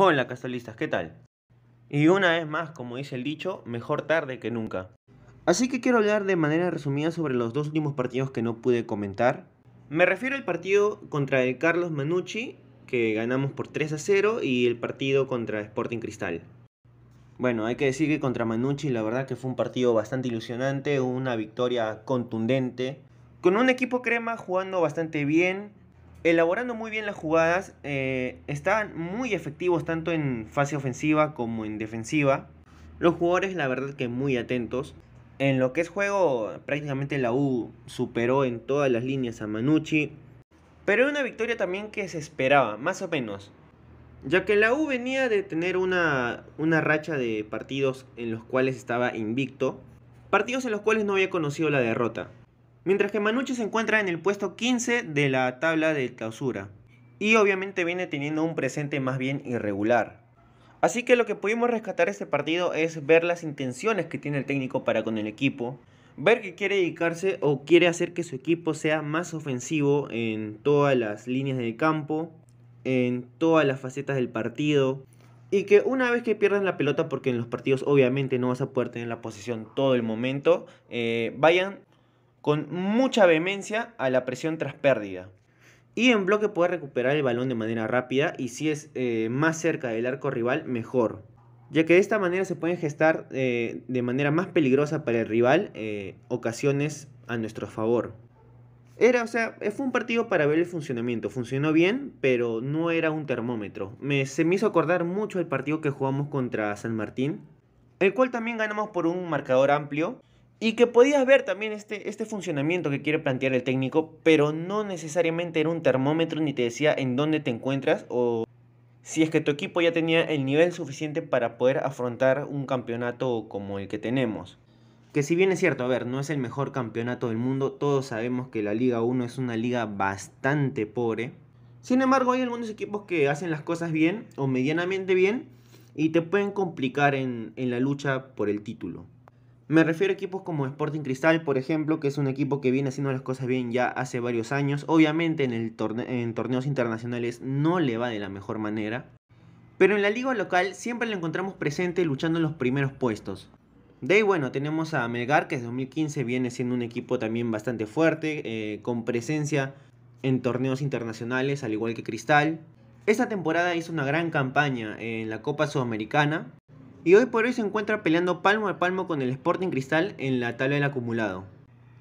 Hola Castalistas, ¿qué tal? Y una vez más, como dice el dicho, mejor tarde que nunca. Así que quiero hablar de manera resumida sobre los dos últimos partidos que no pude comentar. Me refiero al partido contra el Carlos Manucci, que ganamos por 3 a 0, y el partido contra Sporting Cristal. Bueno, hay que decir que contra Manucci la verdad que fue un partido bastante ilusionante, una victoria contundente, con un equipo crema jugando bastante bien, elaborando muy bien las jugadas, eh, estaban muy efectivos tanto en fase ofensiva como en defensiva. Los jugadores la verdad que muy atentos. En lo que es juego, prácticamente la U superó en todas las líneas a Manucci. Pero era una victoria también que se esperaba, más o menos. Ya que la U venía de tener una, una racha de partidos en los cuales estaba invicto. Partidos en los cuales no había conocido la derrota. Mientras que Manuche se encuentra en el puesto 15 de la tabla de clausura. Y obviamente viene teniendo un presente más bien irregular. Así que lo que pudimos rescatar este partido es ver las intenciones que tiene el técnico para con el equipo. Ver que quiere dedicarse o quiere hacer que su equipo sea más ofensivo en todas las líneas del campo, en todas las facetas del partido. Y que una vez que pierdan la pelota, porque en los partidos obviamente no vas a poder tener la posición todo el momento, eh, vayan con mucha vehemencia a la presión tras pérdida. Y en bloque puede recuperar el balón de manera rápida y si es eh, más cerca del arco rival, mejor. Ya que de esta manera se pueden gestar eh, de manera más peligrosa para el rival eh, ocasiones a nuestro favor. Era, o sea, fue un partido para ver el funcionamiento. Funcionó bien, pero no era un termómetro. Me, se me hizo acordar mucho el partido que jugamos contra San Martín, el cual también ganamos por un marcador amplio. Y que podías ver también este, este funcionamiento que quiere plantear el técnico, pero no necesariamente era un termómetro ni te decía en dónde te encuentras o si es que tu equipo ya tenía el nivel suficiente para poder afrontar un campeonato como el que tenemos. Que si bien es cierto, a ver, no es el mejor campeonato del mundo, todos sabemos que la Liga 1 es una liga bastante pobre. Sin embargo, hay algunos equipos que hacen las cosas bien o medianamente bien y te pueden complicar en la lucha por el título. Me refiero a equipos como Sporting Cristal, por ejemplo, que es un equipo que viene haciendo las cosas bien ya hace varios años. Obviamente en, el torneos internacionales no le va de la mejor manera. Pero en la liga local siempre lo encontramos presente luchando en los primeros puestos. De ahí, bueno, tenemos a Melgar, que desde 2015 viene siendo un equipo también bastante fuerte, eh, con presencia en torneos internacionales, al igual que Cristal. Esta temporada hizo una gran campaña en la Copa Sudamericana, y hoy por hoy se encuentra peleando palmo a palmo con el Sporting Cristal en la tabla del acumulado.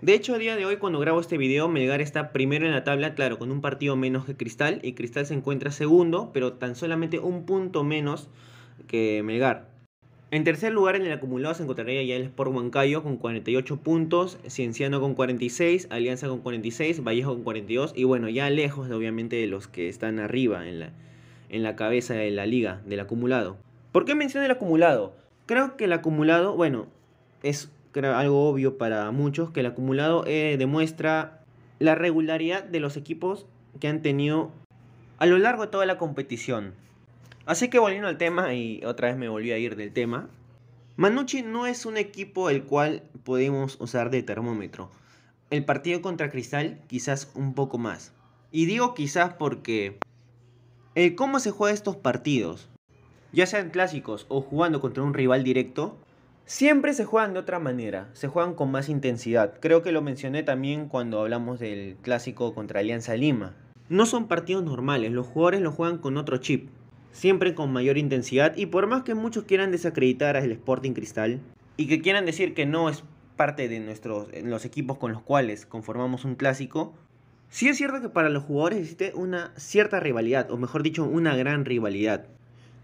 De hecho, a día de hoy cuando grabo este video, Melgar está primero en la tabla, claro, con un partido menos que Cristal y Cristal se encuentra segundo, pero tan solamente un punto menos que Melgar. En tercer lugar en el acumulado se encontraría ya el Sport Huancayo con 48 puntos, Cienciano con 46, Alianza con 46, Vallejo con 42 y bueno, ya lejos obviamente de los que están arriba en la, en la cabeza de la liga, del acumulado. ¿Por qué menciono el acumulado? Creo que el acumulado, bueno, es algo obvio para muchos, que el acumulado eh, demuestra la regularidad de los equipos que han tenido a lo largo de toda la competición. Así que volviendo al tema, y otra vez me volví a ir del tema, Manucci no es un equipo el cual podemos usar de termómetro. El partido contra Cristal quizás un poco más. Y digo quizás porque el cómo se juega estos partidos, ya sean clásicos o jugando contra un rival directo, siempre se juegan de otra manera, se juegan con más intensidad. Creo que lo mencioné también cuando hablamos del clásico contra Alianza Lima. No son partidos normales, los jugadores lo juegan con otro chip, siempre con mayor intensidad y por más que muchos quieran desacreditar al Sporting Cristal y que quieran decir que no es parte de nuestros eh, los equipos con los cuales conformamos un clásico, sí es cierto que para los jugadores existe una cierta rivalidad, o mejor dicho, una gran rivalidad.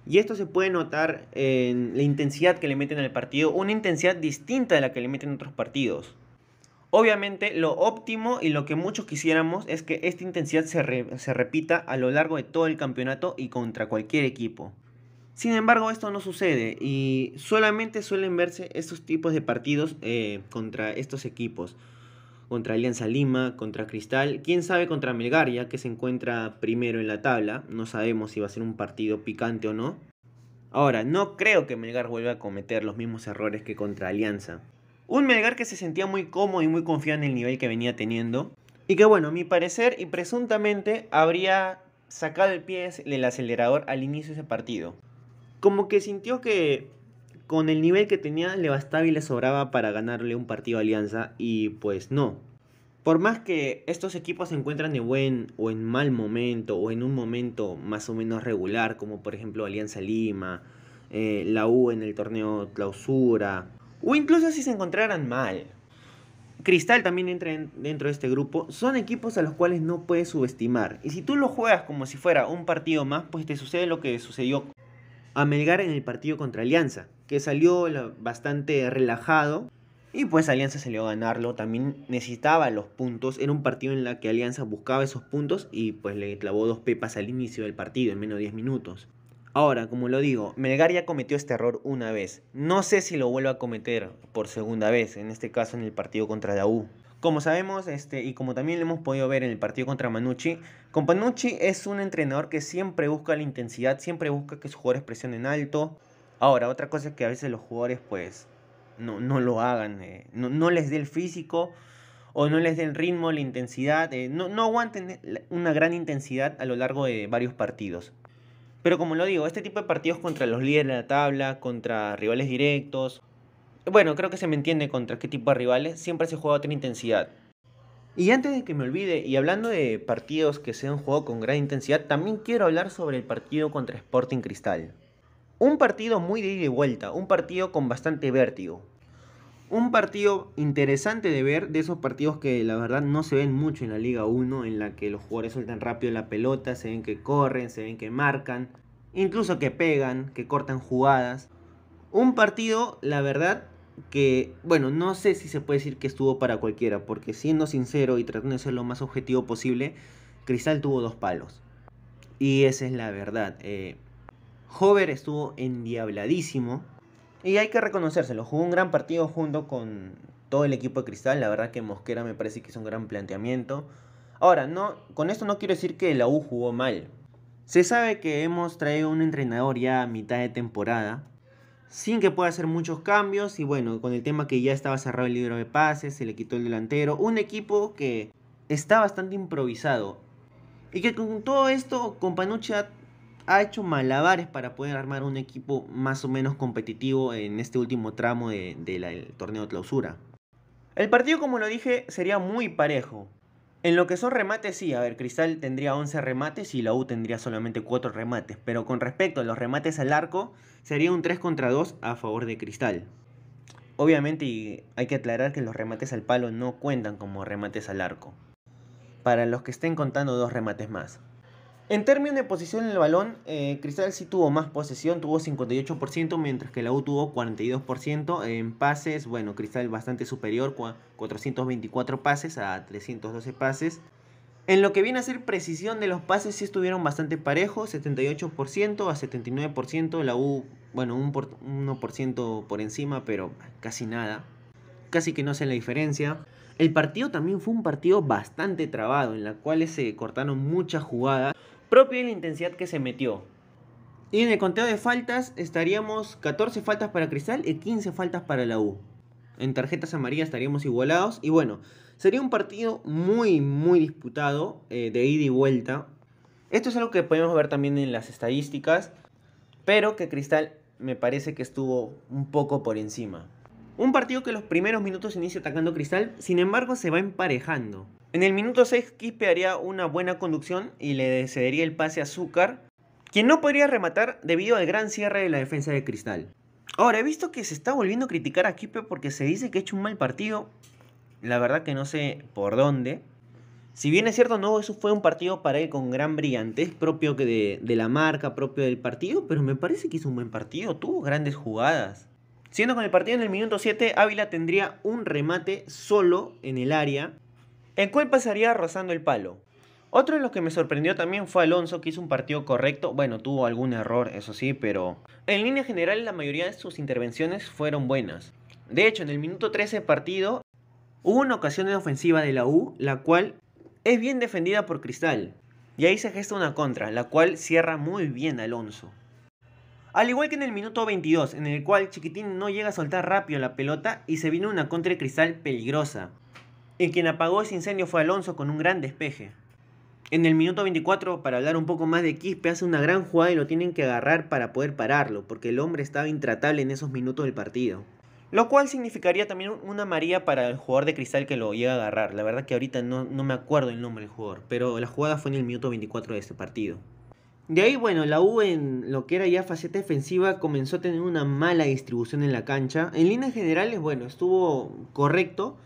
Y esto se puede notar en la intensidad que le meten al partido, una intensidad distinta de la que le meten otros partidos. Obviamente lo óptimo y lo que muchos quisiéramos es que esta intensidad se, repita a lo largo de todo el campeonato y contra cualquier equipo. Sin embargo, esto no sucede y solamente suelen verse estos tipos de partidos eh, contra estos equipos contra Alianza Lima, contra Cristal, quién sabe contra Melgar, ya que se encuentra primero en la tabla, no sabemos si va a ser un partido picante o no. Ahora, no creo que Melgar vuelva a cometer los mismos errores que contra Alianza. Un Melgar que se sentía muy cómodo y muy confiado en el nivel que venía teniendo. Y que bueno, a mi parecer y presuntamente habría sacado el pie del acelerador al inicio de ese partido. Como que sintió que con el nivel que tenía le bastaba y le sobraba para ganarle un partido a Alianza y pues no. Por más que estos equipos se encuentran en buen o en mal momento o en un momento más o menos regular, como por ejemplo Alianza Lima, eh, la U en el torneo clausura, o incluso si se encontraran mal. Cristal también entra dentro de este grupo. Son equipos a los cuales no puedes subestimar. Y si tú lo juegas como si fuera un partido más, pues te sucede lo que sucedió a Melgar en el partido contra Alianza, que salió bastante relajado. Y pues Alianza salió a ganarlo, también necesitaba los puntos, era un partido en el que Alianza buscaba esos puntos y pues le clavó dos pepas al inicio del partido en menos de 10 minutos. Ahora, como lo digo, Melgar ya cometió este error una vez, no sé si lo vuelva a cometer por segunda vez, en este caso en el partido contra la como sabemos, este, y como también lo hemos podido ver en el partido contra Manucci, Panucci es un entrenador que siempre busca la intensidad, siempre busca que sus jugadores presionen alto. Ahora, otra cosa es que a veces los jugadores pues no, no lo hagan, eh, no, les dé el físico o no les dé el ritmo, la intensidad, eh, no, no aguanten una gran intensidad a lo largo de varios partidos. Pero como lo digo, este tipo de partidos contra los líderes de la tabla, contra rivales directos bueno, creo que se me entiende contra qué tipo de rivales, siempre se juega a intensidad. Y antes de que me olvide, y hablando de partidos que se han jugado con gran intensidad, también quiero hablar sobre el partido contra Sporting Cristal. Un partido muy de ida y vuelta, un partido con bastante vértigo. Un partido interesante de ver, de esos partidos que la verdad no se ven mucho en la Liga 1, en la que los jugadores sueltan rápido la pelota, se ven que corren, se ven que marcan, incluso que pegan, que cortan jugadas. Un partido, la verdad, que, bueno, no sé si se puede decir que estuvo para cualquiera, porque siendo sincero y tratando de ser lo más objetivo posible, Cristal tuvo dos palos. Y esa es la verdad. Eh, Hover estuvo endiabladísimo. Y hay que reconocérselo, jugó un gran partido junto con todo el equipo de Cristal. La verdad que Mosquera me parece que es un gran planteamiento. Ahora, no, con esto no quiero decir que la U jugó mal. Se sabe que hemos traído un entrenador ya a mitad de temporada, sin que pueda hacer muchos cambios. Y bueno, con el tema que ya estaba cerrado el libro de pases, se le quitó el delantero. Un equipo que está bastante improvisado. Y que con todo esto, con ha, ha hecho malabares para poder armar un equipo más o menos competitivo en este último tramo del de, torneo de clausura. El partido, como lo dije, sería muy parejo. En lo que son remates, sí, a ver, Cristal tendría 11 remates y la U tendría solamente 4 remates, pero con respecto a los remates al arco, sería un 3 contra 2 a favor de Cristal. Obviamente y hay que aclarar que los remates al palo no cuentan como remates al arco, para los que estén contando dos remates más. En términos de posición del balón, eh, Cristal sí tuvo más posesión, tuvo 58%, mientras que la U tuvo 42%. En pases, bueno, Cristal bastante superior, 424 pases a 312 pases. En lo que viene a ser precisión de los pases, sí estuvieron bastante parejos, 78% a 79%. La U, bueno, un 1% por encima, pero casi nada. Casi que no sé la diferencia. El partido también fue un partido bastante trabado, en la cual se cortaron muchas jugadas propia de la intensidad que se metió. Y en el conteo de faltas estaríamos 14 faltas para Cristal y 15 faltas para la U. En tarjetas amarillas estaríamos igualados. Y bueno, sería un partido muy, muy disputado eh, de ida y vuelta. Esto es algo que podemos ver también en las estadísticas, pero que Cristal me parece que estuvo un poco por encima. Un partido que los primeros minutos inicia atacando Cristal, sin embargo se va emparejando. En el minuto 6 Quispe haría una buena conducción y le cedería el pase a Zúcar, quien no podría rematar debido al gran cierre de la defensa de Cristal. Ahora, he visto que se está volviendo a criticar a Quispe porque se dice que ha hecho un mal partido. La verdad que no sé por dónde. Si bien es cierto, no, eso fue un partido para él con gran brillantez, propio de la marca, propio del partido, pero me parece que hizo un buen partido, tuvo grandes jugadas. Siendo con el partido en el minuto 7, Ávila tendría un remate solo en el área, el cual pasaría rozando el palo. Otro de los que me sorprendió también fue Alonso, que hizo un partido correcto. Bueno, tuvo algún error, eso sí, pero en línea general la mayoría de sus intervenciones fueron buenas. De hecho, en el minuto 13 del partido hubo una ocasión en ofensiva de la U, la cual es bien defendida por Cristal. Y ahí se gesta una contra, la cual cierra muy bien Alonso. Al igual que en el minuto 22, en el cual Chiquitín no llega a soltar rápido la pelota y se vino una contra cristal peligrosa. en quien apagó ese incendio fue Alonso con un gran despeje. En el minuto 24, para hablar un poco más de Quispe, hace una gran jugada y lo tienen que agarrar para poder pararlo, porque el hombre estaba intratable en esos minutos del partido. Lo cual significaría también una María para el jugador de cristal que lo llega a agarrar. La verdad que ahorita no, no me acuerdo el nombre del jugador, pero la jugada fue en el minuto 24 de este partido. De ahí, bueno, la U en lo que era ya faceta defensiva comenzó a tener una mala distribución en la cancha. En líneas generales, bueno, estuvo correcto,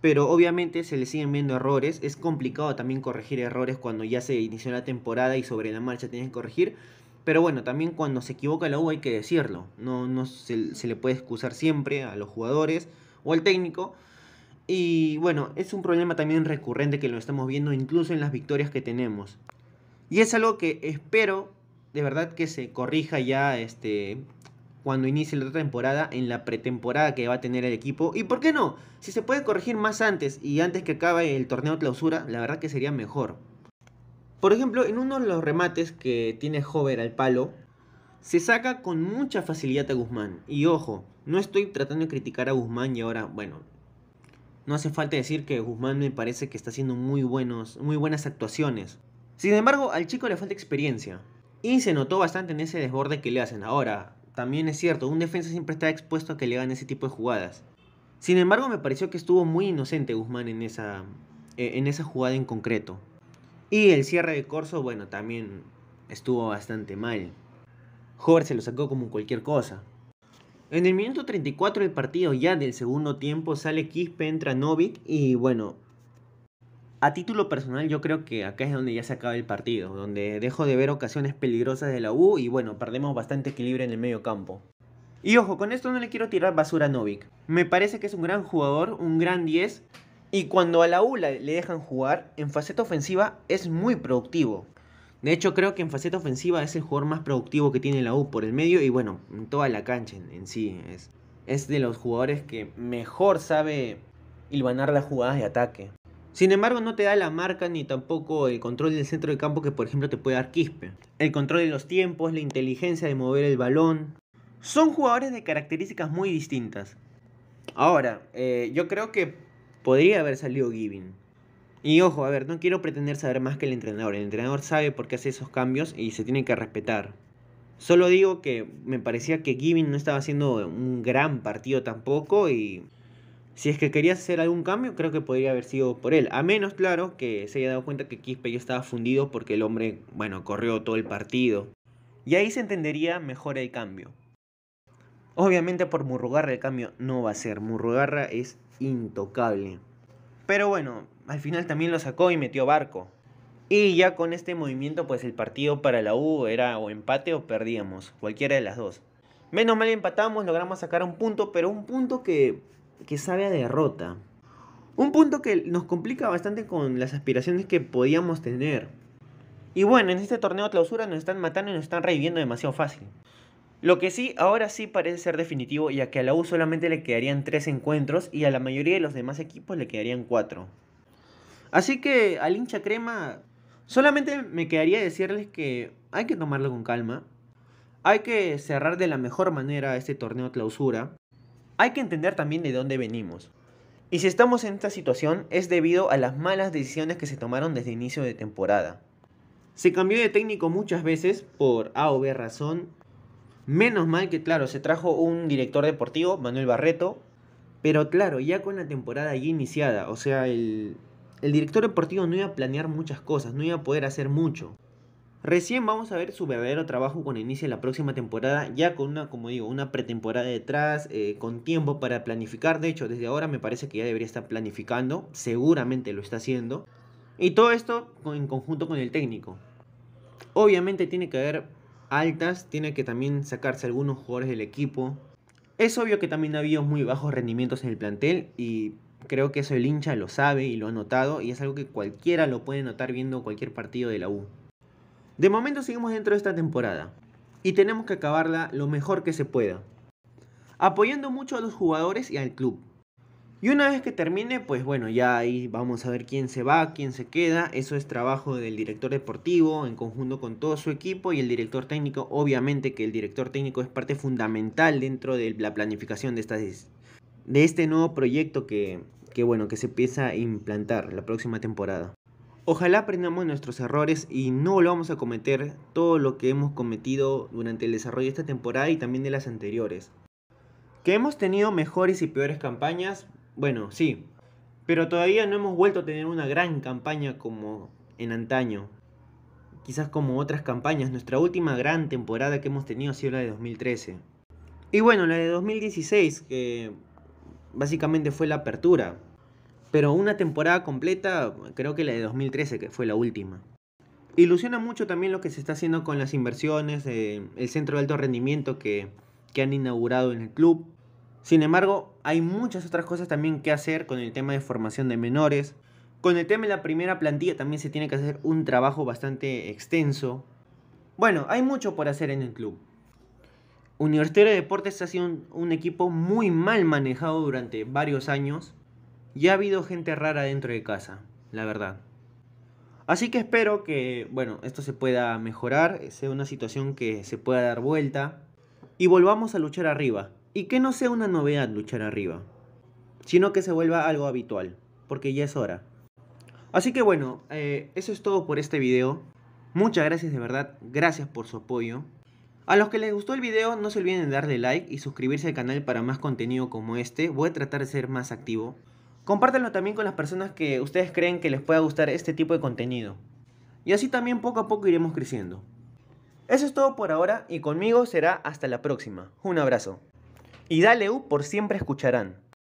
pero obviamente se le siguen viendo errores. Es complicado también corregir errores cuando ya se inició la temporada y sobre la marcha tienen que corregir. Pero bueno, también cuando se equivoca la U hay que decirlo. No, no se le puede excusar siempre a los jugadores o al técnico. Y bueno, es un problema también recurrente que lo estamos viendo incluso en las victorias que tenemos. Y es algo que espero de verdad que se corrija ya este cuando inicie la otra temporada, en la pretemporada que va a tener el equipo. ¿Y por qué no? Si se puede corregir más antes y antes que acabe el torneo clausura, la verdad que sería mejor. Por ejemplo, en uno de los remates que tiene Hover al palo, se saca con mucha facilidad a Guzmán. Y ojo, no estoy tratando de criticar a Guzmán y ahora, bueno, no hace falta decir que Guzmán me parece que está haciendo muy, buenos, muy buenas actuaciones. Sin embargo, al chico le falta experiencia. Y se notó bastante en ese desborde que le hacen. Ahora, también es cierto, un defensa siempre está expuesto a que le hagan ese tipo de jugadas. Sin embargo, me pareció que estuvo muy inocente Guzmán en esa, eh, en esa jugada en concreto. Y el cierre de Corso, bueno, también estuvo bastante mal. Jover se lo sacó como cualquier cosa. En el minuto 34 del partido, ya del segundo tiempo, sale Kispe, entra Novik y bueno, a título personal yo creo que acá es donde ya se acaba el partido, donde dejo de ver ocasiones peligrosas de la U y bueno, perdemos bastante equilibrio en el medio campo. Y ojo, con esto no le quiero tirar basura a Novik. Me parece que es un gran jugador, un gran 10. Y cuando a la U le dejan jugar, en faceta ofensiva es muy productivo. De hecho, creo que en faceta ofensiva es el jugador más productivo que tiene la U por el medio y bueno, en toda la cancha en, sí. Es, es de los jugadores que mejor sabe hilvanar las jugadas de ataque. Sin embargo, no te da la marca ni tampoco el control del centro de campo que, por ejemplo, te puede dar Quispe. El control de los tiempos, la inteligencia de mover el balón. Son jugadores de características muy distintas. Ahora, eh, yo creo que podría haber salido Giving. Y ojo, a ver, no quiero pretender saber más que el entrenador. El entrenador sabe por qué hace esos cambios y se tiene que respetar. Solo digo que me parecía que Giving no estaba haciendo un gran partido tampoco y si es que quería hacer algún cambio, creo que podría haber sido por él. A menos, claro, que se haya dado cuenta que Quispe ya estaba fundido porque el hombre, bueno, corrió todo el partido. Y ahí se entendería mejor el cambio. Obviamente por Murrugarra el cambio no va a ser. Murrugarra es intocable. Pero bueno, al final también lo sacó y metió barco. Y ya con este movimiento, pues el partido para la U era o empate o perdíamos, cualquiera de las dos. Menos mal empatamos, logramos sacar un punto, pero un punto que que sabe a derrota. Un punto que nos complica bastante con las aspiraciones que podíamos tener. Y bueno, en este torneo de clausura nos están matando y nos están reviviendo demasiado fácil. Lo que sí, ahora sí parece ser definitivo, ya que a la U solamente le quedarían 3 encuentros y a la mayoría de los demás equipos le quedarían 4. Así que al hincha crema, solamente me quedaría decirles que hay que tomarlo con calma, hay que cerrar de la mejor manera este torneo de clausura, hay que entender también de dónde venimos. Y si estamos en esta situación es debido a las malas decisiones que se tomaron desde inicio de temporada. Se cambió de técnico muchas veces por A o B razón. Menos mal que, claro, se trajo un director deportivo, Manuel Barreto. Pero claro, ya con la temporada ya iniciada, o sea, el, el director deportivo no iba a planear muchas cosas, no iba a poder hacer mucho. Recién vamos a ver su verdadero trabajo cuando inicie la próxima temporada, ya con una, como digo, una pretemporada detrás, eh, con tiempo para planificar. De hecho, desde ahora me parece que ya debería estar planificando, seguramente lo está haciendo. Y todo esto en conjunto con el técnico. Obviamente tiene que haber altas, tiene que también sacarse algunos jugadores del equipo. Es obvio que también ha habido muy bajos rendimientos en el plantel y creo que eso el hincha lo sabe y lo ha notado y es algo que cualquiera lo puede notar viendo cualquier partido de la U. De momento seguimos dentro de esta temporada y tenemos que acabarla lo mejor que se pueda, apoyando mucho a los jugadores y al club. Y una vez que termine, pues bueno, ya ahí vamos a ver quién se va, quién se queda. Eso es trabajo del director deportivo en conjunto con todo su equipo y el director técnico. Obviamente que el director técnico es parte fundamental dentro de la planificación de, de este nuevo proyecto que, que, bueno, que se empieza a implantar la próxima temporada. Ojalá aprendamos nuestros errores y no lo vamos a cometer todo lo que hemos cometido durante el desarrollo de esta temporada y también de las anteriores. Que hemos tenido mejores y peores campañas, bueno, sí, pero todavía no hemos vuelto a tener una gran campaña como en antaño. Quizás como otras campañas, nuestra última gran temporada que hemos tenido ha sido la de 2013. Y bueno, la de 2016, que básicamente fue la apertura. Pero una temporada completa, creo que la de 2013, que fue la última. Ilusiona mucho también lo que se está haciendo con las inversiones, eh, el centro de alto rendimiento que, han inaugurado en el club. Sin embargo, hay muchas otras cosas también que hacer con el tema de formación de menores. Con el tema de la primera plantilla también se tiene que hacer un trabajo bastante extenso. Bueno, hay mucho por hacer en el club. Universitario de Deportes ha sido un equipo muy mal manejado durante varios años. Ya ha habido gente rara dentro de casa, la verdad. Así que espero que, bueno, esto se pueda mejorar, sea una situación que se pueda dar vuelta y volvamos a luchar arriba. Y que no sea una novedad luchar arriba, sino que se vuelva algo habitual, porque ya es hora. Así que bueno, eh, eso es todo por este video. Muchas gracias de verdad, gracias por su apoyo. A los que les gustó el video no se olviden de darle like y suscribirse al canal para más contenido como este. Voy a tratar de ser más activo. Compártanlo también con las personas que ustedes creen que les pueda gustar este tipo de contenido. Y así también poco a poco iremos creciendo. Eso es todo por ahora y conmigo será hasta la próxima. Un abrazo. Y dale U por siempre escucharán.